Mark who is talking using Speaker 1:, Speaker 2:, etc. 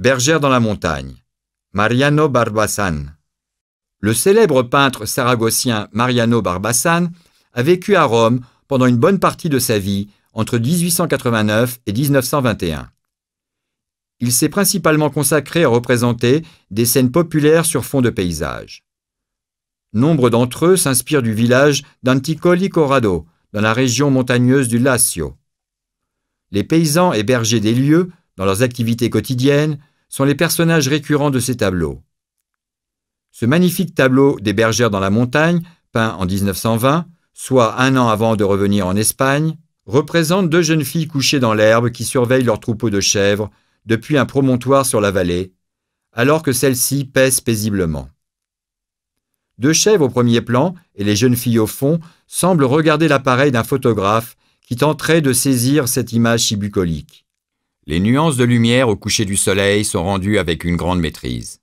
Speaker 1: Bergère dans la montagne, Mariano Barbassan. Le célèbre peintre saragossien Mariano Barbassan a vécu à Rome pendant une bonne partie de sa vie, entre 1889 et 1921. Il s'est principalement consacré à représenter des scènes populaires sur fond de paysage. Nombre d'entre eux s'inspirent du village d'Anticoli Corrado, dans la région montagneuse du Lazio. Les paysans et bergers des lieux dans leurs activités quotidiennes, sont les personnages récurrents de ces tableaux. Ce magnifique tableau des bergères dans la montagne, peint en 1920, soit un an avant de revenir en Espagne, représente deux jeunes filles couchées dans l'herbe qui surveillent leur troupeau de chèvres depuis un promontoire sur la vallée, alors que celles-ci pèse paisiblement. Deux chèvres au premier plan et les jeunes filles au fond semblent regarder l'appareil d'un photographe qui tenterait de saisir cette image si bucolique. Les nuances de lumière au coucher du soleil sont rendues avec une grande maîtrise.